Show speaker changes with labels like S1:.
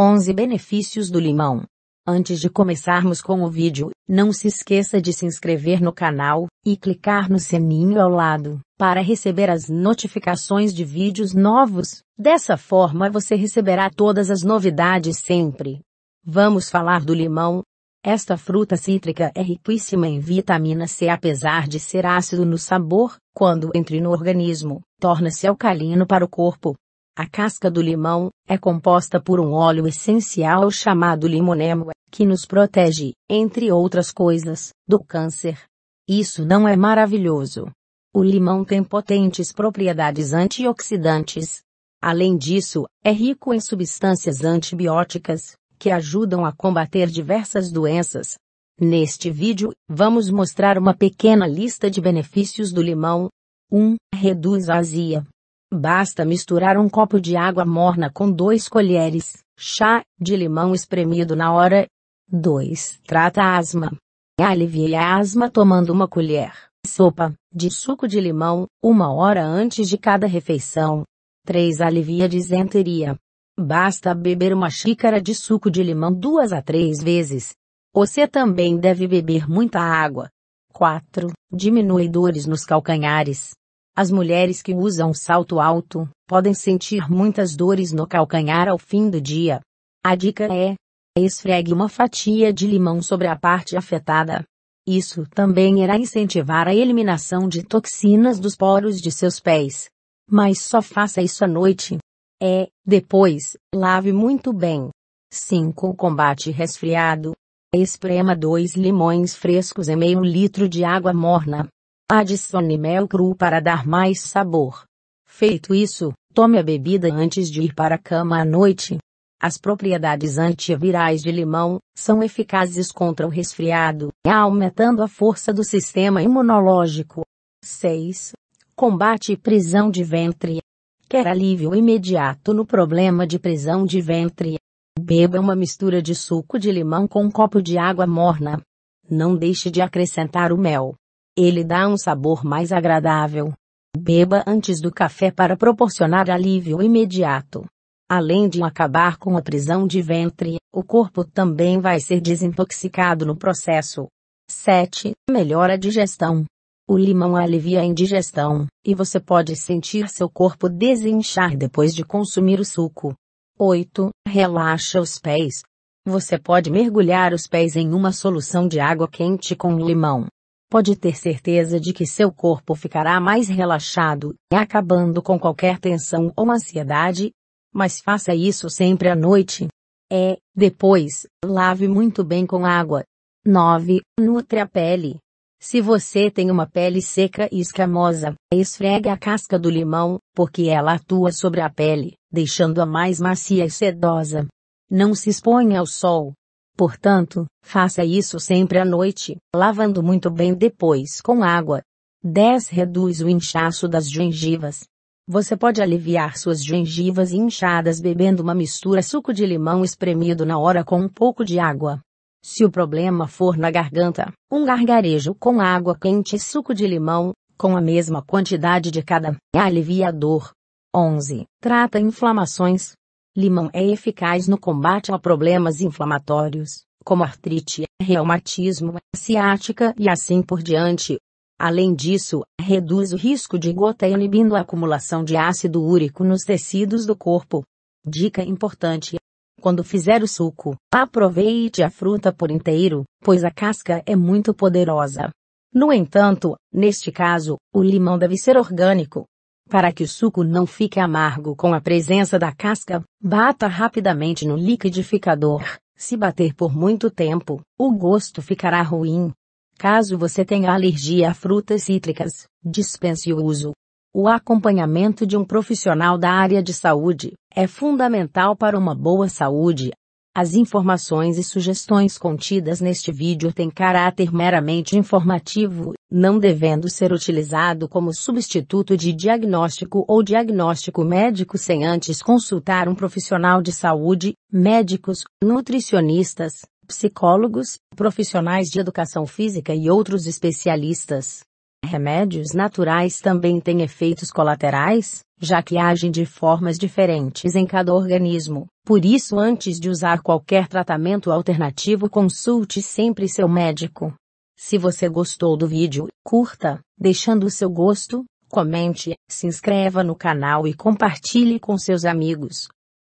S1: 11 Benefícios do limão. Antes de começarmos com o vídeo, não se esqueça de se inscrever no canal e clicar no sininho ao lado para receber as notificações de vídeos novos. Dessa forma você receberá todas as novidades sempre. Vamos falar do limão. Esta fruta cítrica é riquíssima em vitamina C apesar de ser ácido no sabor, quando entra no organismo, torna-se alcalino para o corpo, a casca do limão é composta por um óleo essencial chamado limoneno, que nos protege, entre outras coisas, do câncer. Isso não é maravilhoso? O limão tem potentes propriedades antioxidantes. Além disso, é rico em substâncias antibióticas, que ajudam a combater diversas doenças. Neste vídeo, vamos mostrar uma pequena lista de benefícios do limão. 1. Reduz a azia. Basta misturar um copo de água morna com dois colheres, chá, de limão espremido na hora. 2. Trata a asma. Alivie a asma tomando uma colher, sopa, de suco de limão, uma hora antes de cada refeição. 3. Alivia a disenteria. Basta beber uma xícara de suco de limão duas a três vezes. Você também deve beber muita água. 4. Diminui dores nos calcanhares. As mulheres que usam salto alto podem sentir muitas dores no calcanhar ao fim do dia. A dica é: esfregue uma fatia de limão sobre a parte afetada. Isso também irá incentivar a eliminação de toxinas dos poros de seus pés. Mas só faça isso à noite. É, depois, lave muito bem. 5. Combate resfriado. Esprema dois limões frescos em meio litro de água morna. Adicione mel cru para dar mais sabor. Feito isso, tome a bebida antes de ir para a cama à noite. As propriedades antivirais de limão são eficazes contra o resfriado, aumentando a força do sistema imunológico. 6. Combate prisão de ventre. Quer alívio imediato no problema de prisão de ventre? Beba uma mistura de suco de limão com um copo de água morna. Não deixe de acrescentar o mel. Ele dá um sabor mais agradável. Beba antes do café para proporcionar alívio imediato. Além de acabar com a prisão de ventre, o corpo também vai ser desintoxicado no processo. 7. Melhora a digestão. O limão alivia a indigestão, e você pode sentir seu corpo desinchar depois de consumir o suco. 8. Relaxa os pés. Você pode mergulhar os pés em uma solução de água quente com limão pode ter certeza de que seu corpo ficará mais relaxado, acabando com qualquer tensão ou ansiedade. Mas faça isso sempre à noite. É, depois, lave muito bem com água. 9. Nutre a pele. Se você tem uma pele seca e escamosa, esfregue a casca do limão, porque ela atua sobre a pele, deixando-a mais macia e sedosa. Não se exponha ao sol, Portanto, faça isso sempre à noite, lavando muito bem depois com água. 10. Reduz o inchaço das gengivas. Você pode aliviar suas gengivas inchadas bebendo uma mistura suco de limão espremido na hora com um pouco de água. Se o problema for na garganta, um gargarejo com água quente e suco de limão, com a mesma quantidade de cada, alivia a dor. 11. Trata inflamações. Limão é eficaz no combate a problemas inflamatórios, como artrite, reumatismo, ciática e assim por diante. Além disso, reduz o risco de gota inibindo a acumulação de ácido úrico nos tecidos do corpo. Dica importante: quando fizer o suco, aproveite a fruta por inteiro, pois a casca é muito poderosa. No entanto, neste caso, o limão deve ser orgânico, para que o suco não fique amargo com a presença da casca, bata rapidamente no liquidificador. Se bater por muito tempo, o gosto ficará ruim. Caso você tenha alergia a frutas cítricas, dispense o uso. O acompanhamento de um profissional da área de saúde é fundamental para uma boa saúde as informações e sugestões contidas neste vídeo têm caráter meramente informativo, não devendo ser utilizado como substituto de diagnóstico ou diagnóstico médico sem antes consultar um profissional de saúde, médicos, nutricionistas, psicólogos, profissionais de educação física e outros especialistas. Remédios naturais também têm efeitos colaterais, já que agem de formas diferentes em cada organismo. Por isso, antes de usar qualquer tratamento alternativo, consulte sempre seu médico. Se você gostou do vídeo, curta, deixando o seu gosto, comente, se inscreva no canal e compartilhe com seus amigos.